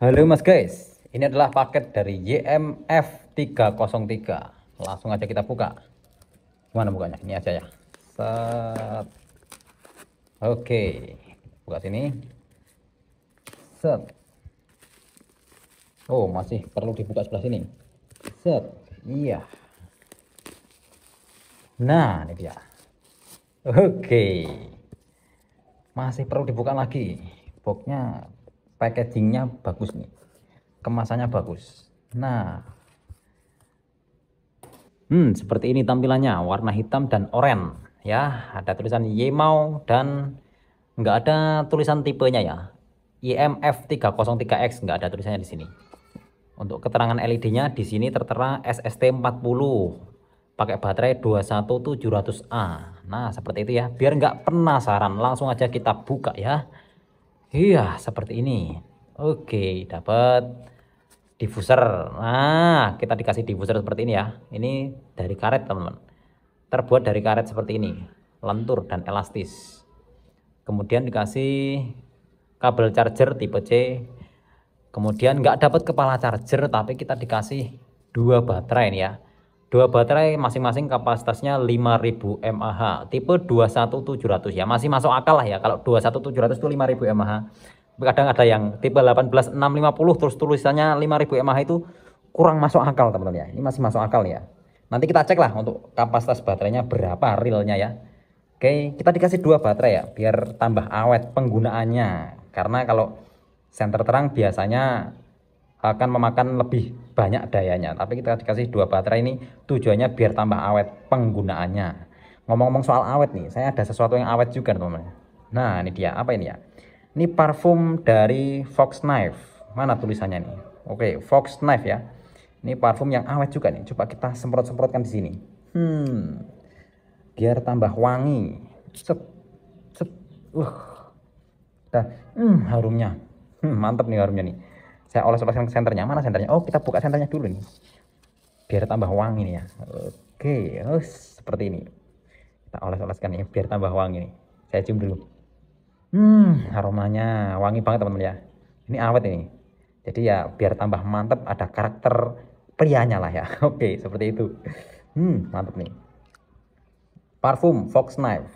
Halo Mas guys, ini adalah paket dari YMF 303. Langsung aja kita buka. Gimana bukanya? Ini aja ya. Set. Oke, buka sini. Set. Oh, masih perlu dibuka sebelah sini. Set. Iya. Nah, ini dia. Oke. Masih perlu dibuka lagi. Boxnya packagingnya bagus nih kemasannya bagus nah hmm seperti ini tampilannya warna hitam dan oranye ya ada tulisan Yemau dan nggak ada tulisan tipenya ya IMF 303X nggak ada tulisannya di sini untuk keterangan LED-nya di sini tertera SST40 pakai baterai 21700A. Nah, seperti itu ya. Biar nggak penasaran, langsung aja kita buka ya. Iya, seperti ini. Oke, dapat diffuser. Nah, kita dikasih diffuser seperti ini ya. Ini dari karet, teman-teman. Terbuat dari karet seperti ini, lentur dan elastis. Kemudian dikasih kabel charger tipe C. Kemudian nggak dapat kepala charger, tapi kita dikasih dua baterai ini ya. Dua baterai masing-masing kapasitasnya 5000 mAh, tipe 21700 ya. Masih masuk akal lah ya kalau 21700 itu 5000 mAh. Kadang ada yang tipe 18650 terus tulisannya 5000 mAh itu kurang masuk akal teman-teman ya. Ini masih masuk akal ya. Nanti kita cek lah untuk kapasitas baterainya berapa realnya ya. Oke, kita dikasih dua baterai ya biar tambah awet penggunaannya. Karena kalau senter terang biasanya akan memakan lebih banyak dayanya tapi kita dikasih dua baterai ini tujuannya biar tambah awet penggunaannya ngomong-ngomong soal awet nih saya ada sesuatu yang awet juga teman-teman nah ini dia apa ini ya ini parfum dari Fox Knife mana tulisannya nih oke Fox Knife ya ini parfum yang awet juga nih coba kita semprot-semprotkan di sini hmm biar tambah wangi cep cep uh dan hmm, harumnya hmm, mantap nih harumnya nih saya oles oleskan ke senternya mana senternya oh kita buka senternya dulu nih biar tambah wangi nih ya oke oh, seperti ini kita oles oleskan nih biar tambah wangi nih saya cium dulu hmm aromanya wangi banget teman-teman ya ini awet ini jadi ya biar tambah mantep ada karakter prianya lah ya oke seperti itu hmm mantep nih parfum fox knife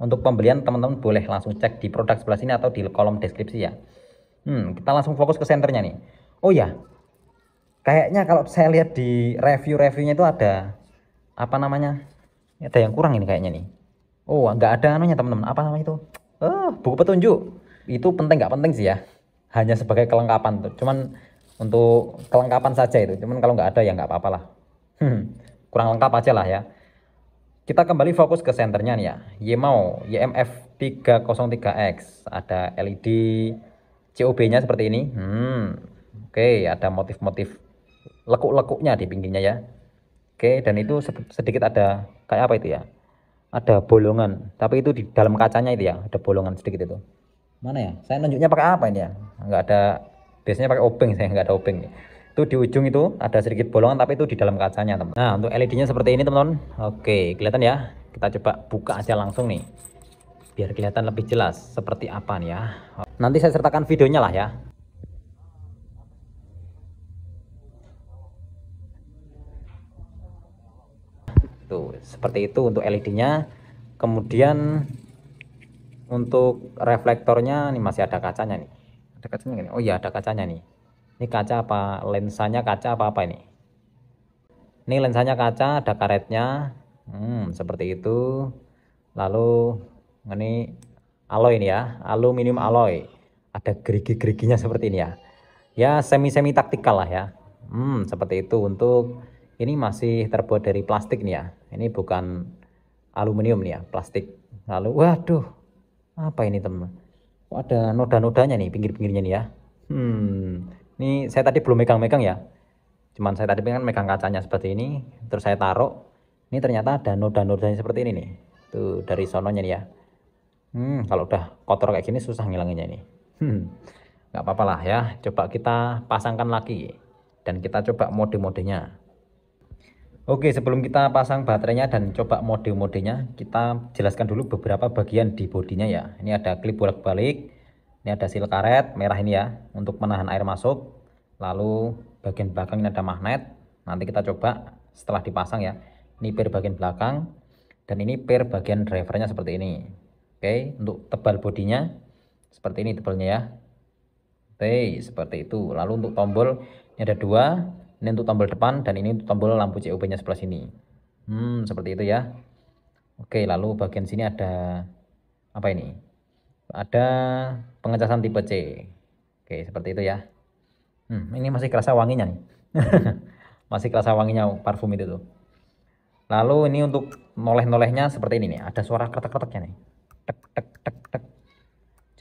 untuk pembelian teman-teman boleh langsung cek di produk sebelah sini atau di kolom deskripsi ya Hmm, kita langsung fokus ke senternya nih. Oh ya, kayaknya kalau saya lihat di review-reviewnya itu ada apa namanya? Ada yang kurang ini kayaknya nih. Oh, nggak ada namanya teman-teman. Apa namanya itu? Oh, buku petunjuk. Itu penting nggak penting sih ya. Hanya sebagai kelengkapan tuh. Cuman untuk kelengkapan saja itu. Cuman kalau nggak ada ya nggak apa-apa lah. Hmm, kurang lengkap aja lah ya. Kita kembali fokus ke senternya nih ya. Yemau YMF 303X ada LED COB-nya seperti ini. Hmm. Oke, ada motif-motif lekuk-lekuknya di pinggirnya ya. Oke, dan itu sedikit ada kayak apa itu ya? Ada bolongan, tapi itu di dalam kacanya itu ya, ada bolongan sedikit itu. Mana ya? Saya nunjuknya pakai apa ini ya? Enggak ada biasanya pakai obeng saya enggak ada obeng. Itu di ujung itu ada sedikit bolongan tapi itu di dalam kacanya, teman. Nah, untuk LED-nya seperti ini, teman-teman. Oke, kelihatan ya? Kita coba buka aja langsung nih biar kelihatan lebih jelas seperti apa nih ya nanti saya sertakan videonya lah ya tuh seperti itu untuk LED nya kemudian untuk reflektornya nih masih ada kacanya nih ada kacanya nih oh iya ada kacanya nih ini kaca apa lensanya kaca apa apa ini ini lensanya kaca ada karetnya hmm, seperti itu lalu ini alloy ini ya aluminium alloy ada gerigi-geriginya seperti ini ya ya semi-semi taktikal lah ya hmm, seperti itu untuk ini masih terbuat dari plastik nih ya ini bukan aluminium nih ya plastik lalu waduh apa ini teman oh, ada noda-nodanya nih pinggir-pinggirnya nih ya hmm, ini saya tadi belum megang-megang ya cuman saya tadi pengen kan megang kacanya seperti ini terus saya taruh ini ternyata ada noda-nodanya seperti ini nih tuh dari sononya nih ya Hmm, kalau udah kotor kayak gini susah ngilanginnya ini. Hmm, nggak apa-apa lah ya. Coba kita pasangkan lagi dan kita coba mode-modenya. Oke, sebelum kita pasang baterainya dan coba mode-modenya, kita jelaskan dulu beberapa bagian di bodinya ya. Ini ada klip bolak-balik, ini ada sil karet merah ini ya untuk menahan air masuk. Lalu bagian belakang ini ada magnet. Nanti kita coba setelah dipasang ya. Ini per bagian belakang dan ini per bagian drivernya seperti ini oke untuk tebal bodinya seperti ini tebalnya ya oke seperti itu lalu untuk tombol ini ada dua ini untuk tombol depan dan ini untuk tombol lampu COB nya sebelah sini hmm seperti itu ya oke lalu bagian sini ada apa ini ada pengecasan tipe C oke seperti itu ya hmm, ini masih kerasa wanginya nih masih kerasa wanginya parfum itu tuh lalu ini untuk noleh-nolehnya seperti ini nih ada suara kretek-kreteknya nih tek tek tek tek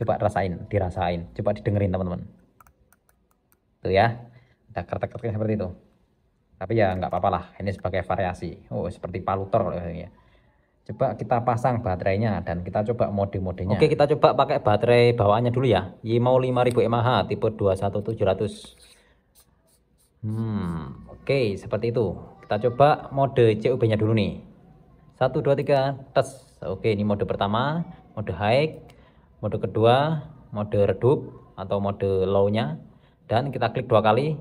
coba rasain dirasain coba didengerin teman-teman tuh ya ada kertek kertek seperti itu tapi ya nggak apa-apa lah ini sebagai variasi oh seperti palutor ya coba kita pasang baterainya dan kita coba mode-modenya oke kita coba pakai baterai bawaannya dulu ya Yimau 5000 mAh tipe 21700 hmm oke seperti itu kita coba mode CUB nya dulu nih 1, 2, 3, tes. Oke, ini mode pertama, mode high, mode kedua, mode redup atau mode low-nya. Dan kita klik dua kali.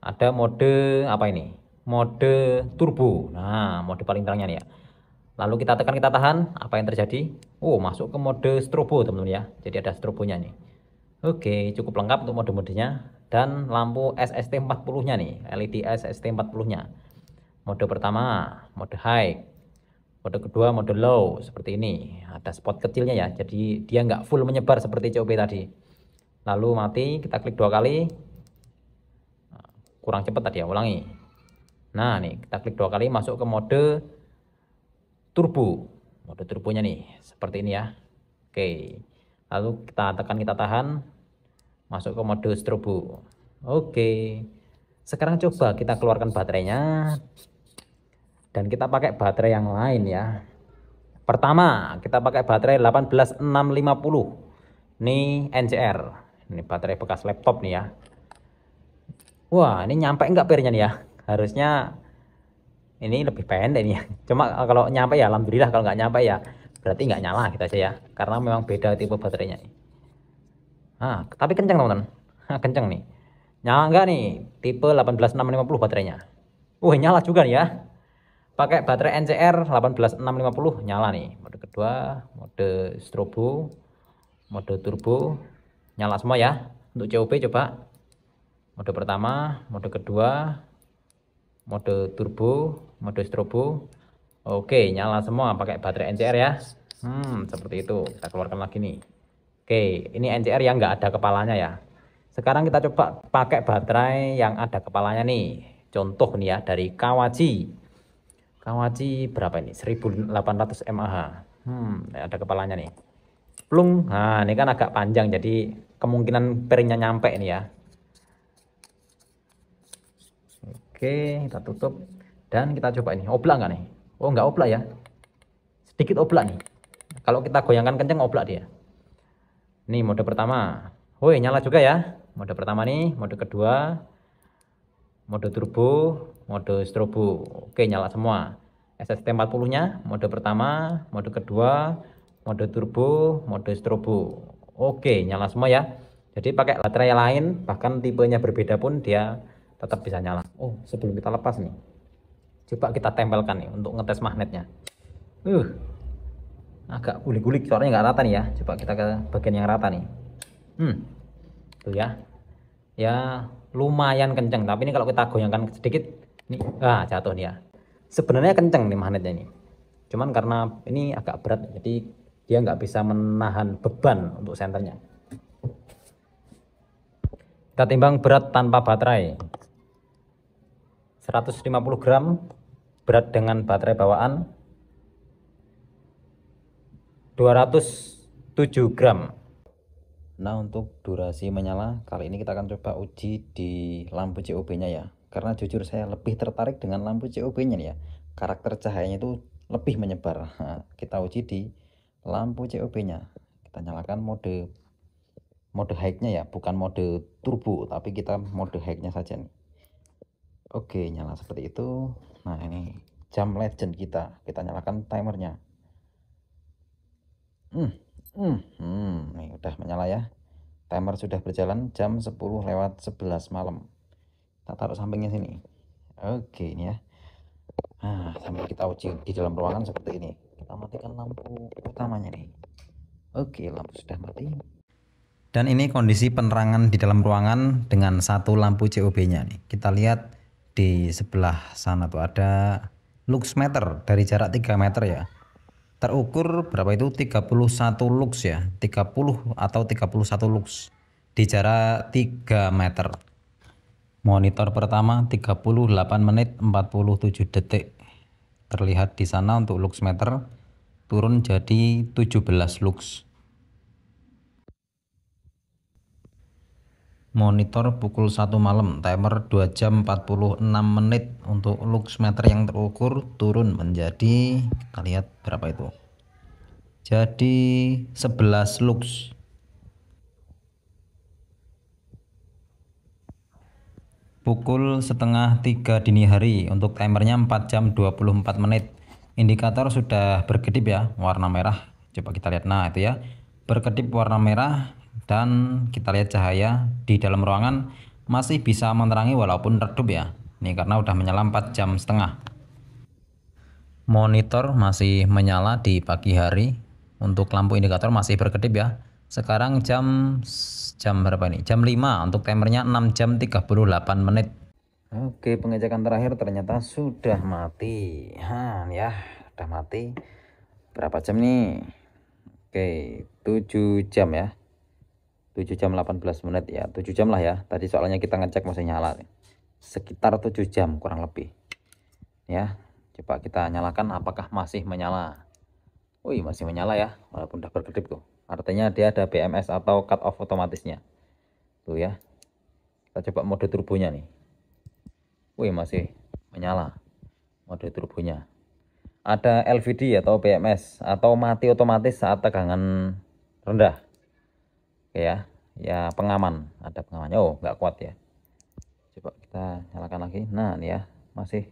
Ada mode apa ini? Mode turbo. Nah, mode paling terangnya nih ya. Lalu kita tekan, kita tahan. Apa yang terjadi? Oh, masuk ke mode strobo, teman-teman ya. Jadi ada strobonya nih. Oke, cukup lengkap untuk mode-modenya dan lampu SST40-nya nih, LED SST40-nya mode pertama, mode high, mode kedua mode low seperti ini ada spot kecilnya ya jadi dia nggak full menyebar seperti COP tadi lalu mati kita klik dua kali kurang cepat tadi ya ulangi nah nih kita klik dua kali masuk ke mode turbo mode turbonya nih seperti ini ya oke lalu kita tekan kita tahan masuk ke mode strobo oke sekarang coba kita keluarkan baterainya dan kita pakai baterai yang lain ya pertama kita pakai baterai 18650 ini NCR ini baterai bekas laptop nih ya wah ini nyampe enggak pernya nih ya harusnya ini lebih pendek nih ya cuma kalau nyampe ya Alhamdulillah kalau nggak nyampe ya berarti nggak nyala gitu aja ya karena memang beda tipe baterainya nah tapi kenceng teman-teman ah, kenceng nih nyala nggak nih tipe 18650 baterainya wah nyala juga nih ya pakai baterai NCR 18650 nyala nih mode kedua mode strobo mode turbo nyala semua ya untuk COB coba mode pertama mode kedua mode turbo mode strobo oke nyala semua pakai baterai NCR ya hmm, seperti itu kita keluarkan lagi nih oke ini NCR yang enggak ada kepalanya ya sekarang kita coba pakai baterai yang ada kepalanya nih contoh nih ya dari Kawaji Kawachi berapa ini? 1800 mAh. Hmm, ada kepalanya nih. Plung. Nah, ini kan agak panjang jadi kemungkinan piringnya nyampe ini ya. Oke, kita tutup dan kita coba ini. Oblak nggak nih? Oh, nggak oblak ya. Sedikit oblak nih. Kalau kita goyangkan kenceng oblak dia. Nih mode pertama. Woi, nyala juga ya. Mode pertama nih, mode kedua, mode turbo, mode strobo. Oke, nyala semua. SST 40-nya mode pertama, mode kedua, mode turbo, mode strobo. Oke, nyala semua ya. Jadi pakai baterai lain bahkan tipenya berbeda pun dia tetap bisa nyala. Oh, sebelum kita lepas nih. Coba kita tempelkan nih untuk ngetes magnetnya. Uh. Agak gulik-gulik suaranya nggak rata nih ya. Coba kita ke bagian yang rata nih. Hmm. Tuh ya ya lumayan kenceng tapi ini kalau kita goyangkan sedikit ini ah jatuh nih ya sebenarnya kenceng nih magnetnya ini cuman karena ini agak berat jadi dia nggak bisa menahan beban untuk senternya kita timbang berat tanpa baterai 150 gram berat dengan baterai bawaan 207 gram Nah untuk durasi menyala kali ini kita akan coba uji di lampu COB nya ya Karena jujur saya lebih tertarik dengan lampu COB nya ya Karakter cahayanya itu lebih menyebar Kita uji di lampu COB nya Kita nyalakan mode mode high nya ya bukan mode turbo tapi kita mode high nya saja nih Oke nyala seperti itu Nah ini jam legend kita kita nyalakan timernya Hmm Hmm, hmm, nih udah menyala ya. Timer sudah berjalan jam 10 lewat 11 malam. Kita taruh sampingnya sini. Oke, ini ya. Nah, sambil kita uji di dalam ruangan seperti ini. Kita matikan lampu utamanya nih. Oke, lampu sudah mati. Dan ini kondisi penerangan di dalam ruangan dengan satu lampu COB-nya nih. Kita lihat di sebelah sana tuh ada lux meter dari jarak 3 meter ya terukur berapa itu 31 lux ya 30 atau 31 lux di jarak 3 meter monitor pertama 38 menit 47 detik terlihat di sana untuk lux meter turun jadi 17 lux monitor pukul 1 malam timer 2 jam 46 menit untuk lux meter yang terukur turun menjadi kita lihat berapa itu jadi 11 lux pukul setengah tiga dini hari untuk timernya 4 jam 24 menit indikator sudah berkedip ya warna merah coba kita lihat nah itu ya berkedip warna merah dan kita lihat cahaya di dalam ruangan masih bisa menerangi walaupun redup ya ini karena udah menyala 4 jam setengah monitor masih menyala di pagi hari untuk lampu indikator masih berkedip ya sekarang jam jam berapa ini jam 5 untuk timernya 6 jam 38 menit Oke pengecekan terakhir ternyata sudah mati Han ya sudah mati berapa jam nih Oke 7 jam ya 7 jam 18 menit ya 7 jam lah ya tadi soalnya kita ngecek masih nyala sekitar 7 jam kurang lebih ya coba kita nyalakan apakah masih menyala Wih masih menyala ya walaupun udah berkedip tuh artinya dia ada BMS atau cut off otomatisnya tuh ya kita coba mode turbonya nih Wih masih menyala mode turbonya ada LVD atau BMS atau mati otomatis saat tegangan rendah ya ya pengaman ada pengamannya oh nggak kuat ya coba kita nyalakan lagi nah ini ya masih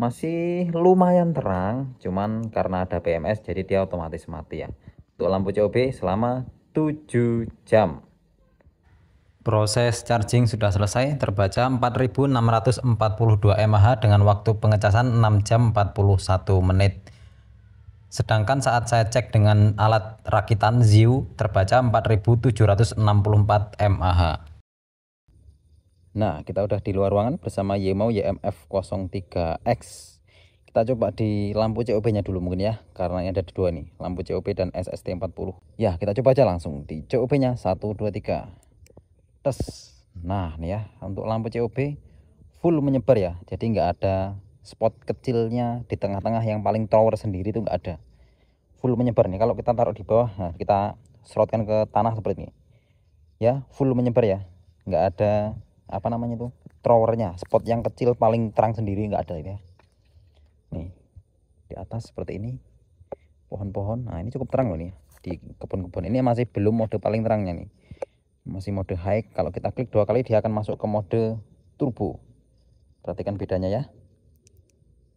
masih lumayan terang cuman karena ada PMS jadi dia otomatis mati ya untuk lampu COB selama 7 jam Proses charging sudah selesai, terbaca 4642 mAh dengan waktu pengecasan 6 jam 41 menit. Sedangkan saat saya cek dengan alat rakitan Ziu terbaca 4764 mAh. Nah, kita udah di luar ruangan bersama Yemau YMF03X. Kita coba di lampu COB-nya dulu mungkin ya, karena ini ada dua nih, lampu COB dan SST40. Ya, kita coba aja langsung di COB-nya 123 Tes. Nah, nih ya, untuk lampu COB full menyebar ya. Jadi nggak ada spot kecilnya di tengah-tengah yang paling tower sendiri itu enggak ada full menyebar nih kalau kita taruh di bawah nah, kita serotkan ke tanah seperti ini ya full menyebar ya enggak ada apa namanya itu trowernya spot yang kecil paling terang sendiri enggak ada ya nih di atas seperti ini pohon-pohon nah ini cukup terang loh nih ya, di kebun-kebun ini masih belum mode paling terangnya nih masih mode high kalau kita klik dua kali dia akan masuk ke mode turbo perhatikan bedanya ya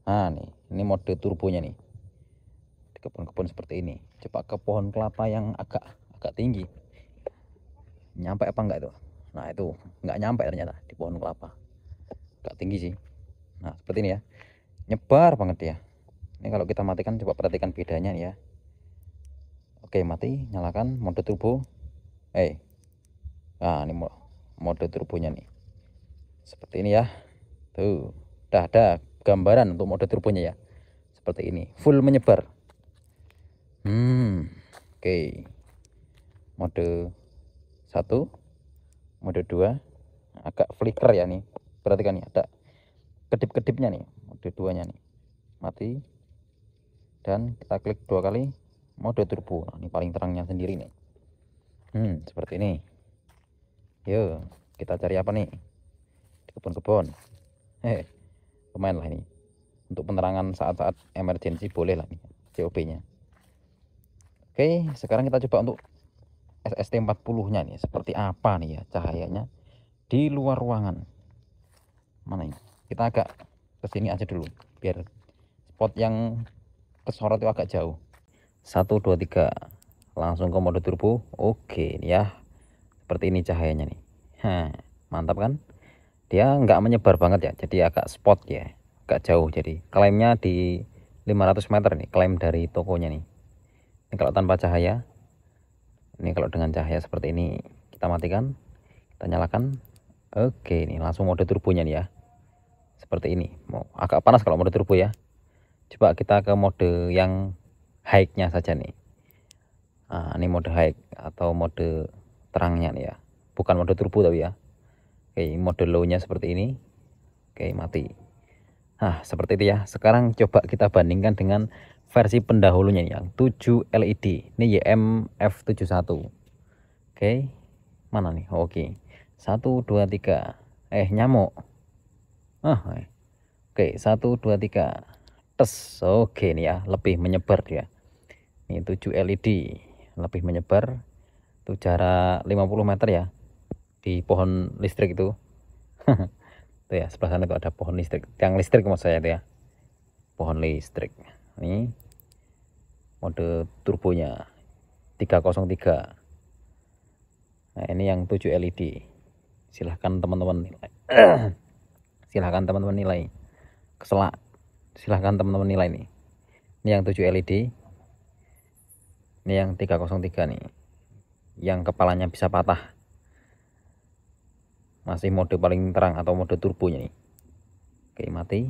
nah nih ini mode turbonya nih di kebun-kebun seperti ini coba ke pohon kelapa yang agak agak tinggi nyampe apa enggak itu nah itu enggak nyampe ternyata di pohon kelapa agak tinggi sih nah seperti ini ya nyebar banget ya ini kalau kita matikan coba perhatikan bedanya nih ya oke mati nyalakan mode turbo eh hey. nah ini mode turbonya nih seperti ini ya tuh dah dah gambaran untuk mode turbonya ya seperti ini full menyebar hmm oke okay. mode satu mode dua agak flicker ya nih perhatikan nih ada kedip-kedipnya nih mode duanya nya nih mati dan kita klik dua kali mode turbo nah, ini paling terangnya sendiri nih hmm seperti ini yuk kita cari apa nih di kebun-kebun eh, lumayan lah ini untuk penerangan saat-saat emergensi boleh lah nih COP nya oke sekarang kita coba untuk SST40 nya nih seperti apa nih ya cahayanya di luar ruangan mana ini kita agak kesini aja dulu biar spot yang kesorot itu agak jauh 1 2 3 langsung ke mode turbo oke ini ya seperti ini cahayanya nih ha, mantap kan dia nggak menyebar banget ya jadi agak spot ya agak jauh jadi klaimnya di 500 meter nih klaim dari tokonya nih ini kalau tanpa cahaya ini kalau dengan cahaya seperti ini kita matikan kita nyalakan oke ini langsung mode turbonya nih ya seperti ini mau agak panas kalau mode turbo ya coba kita ke mode yang high nya saja nih nah, ini mode high atau mode terangnya nih ya bukan mode turbo tapi ya oke mode low-nya seperti ini oke mati nah seperti itu ya sekarang coba kita bandingkan dengan versi pendahulunya yang 7 LED ini YM F71 oke mana nih oh, oke 1 2 3 eh nyamuk ah eh. Oke, 1 2 3. Tes. Oke ini ya, lebih menyebar dia. Ini 7 LED, lebih menyebar. Itu jarak 50 meter ya di pohon listrik itu itu ya sebelah sana tuh ada pohon listrik Yang listrik maksud saya itu ya pohon listrik ini mode turbonya 303 nah ini yang 7 LED silahkan teman-teman nilai silahkan teman-teman nilai keselak silahkan teman-teman nilai ini. ini yang 7 LED ini yang 303 nih yang kepalanya bisa patah masih mode paling terang atau mode turbonya nih oke mati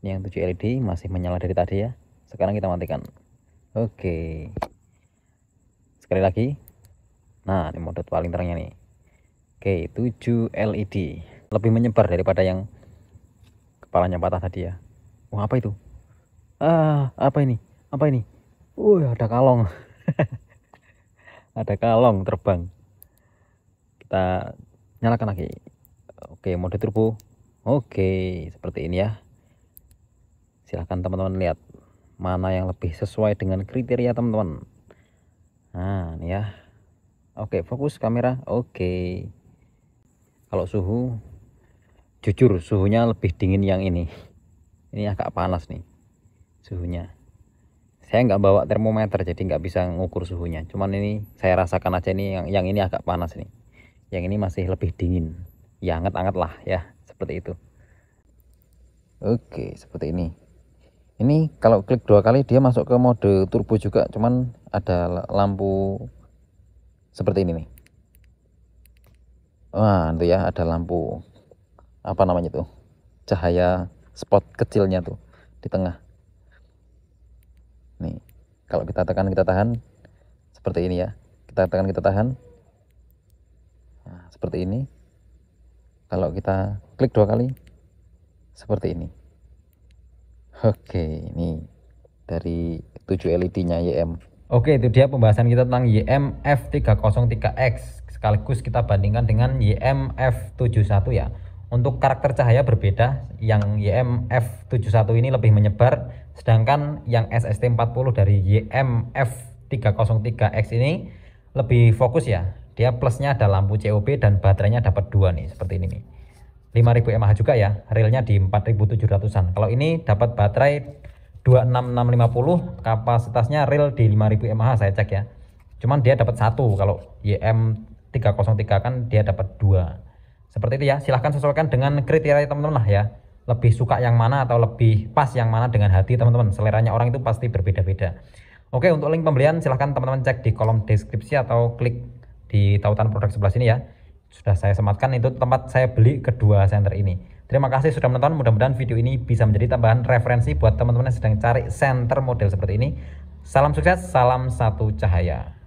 ini yang 7 LED masih menyala dari tadi ya sekarang kita matikan oke sekali lagi nah ini mode paling terangnya nih oke 7 LED lebih menyebar daripada yang kepalanya patah tadi ya wah apa itu ah apa ini apa ini uh ada kalong ada kalong terbang kita nyalakan lagi oke mode turbo oke seperti ini ya silahkan teman-teman lihat mana yang lebih sesuai dengan kriteria teman-teman nah ini ya oke fokus kamera oke kalau suhu jujur suhunya lebih dingin yang ini ini agak panas nih suhunya saya nggak bawa termometer jadi nggak bisa ngukur suhunya cuman ini saya rasakan aja ini yang, yang ini agak panas nih yang ini masih lebih dingin ya hangat-hangat lah ya seperti itu oke seperti ini ini kalau klik dua kali dia masuk ke mode turbo juga cuman ada lampu seperti ini nih wah itu ya ada lampu apa namanya tuh cahaya spot kecilnya tuh di tengah nih kalau kita tekan kita tahan seperti ini ya kita tekan kita tahan seperti ini kalau kita klik dua kali seperti ini oke ini dari 7 LED nya YM Oke itu dia pembahasan kita tentang YM F303X sekaligus kita bandingkan dengan YM F71 ya untuk karakter cahaya berbeda yang YM F71 ini lebih menyebar sedangkan yang SST40 dari YM F303X ini lebih fokus ya dia plusnya ada lampu COB dan baterainya dapat dua nih seperti ini nih. 5000 mAh juga ya, realnya di 4700-an. Kalau ini dapat baterai 26650, kapasitasnya real di 5000 mAh saya cek ya. Cuman dia dapat satu kalau YM303 kan dia dapat dua. Seperti itu ya, silahkan sesuaikan dengan kriteria teman-teman lah ya. Lebih suka yang mana atau lebih pas yang mana dengan hati teman-teman. Seleranya orang itu pasti berbeda-beda. Oke, untuk link pembelian silahkan teman-teman cek di kolom deskripsi atau klik di Tautan Produk sebelah sini ya. Sudah saya sematkan itu tempat saya beli kedua senter ini. Terima kasih sudah menonton. Mudah-mudahan video ini bisa menjadi tambahan referensi buat teman-teman yang sedang cari senter model seperti ini. Salam sukses, salam satu cahaya.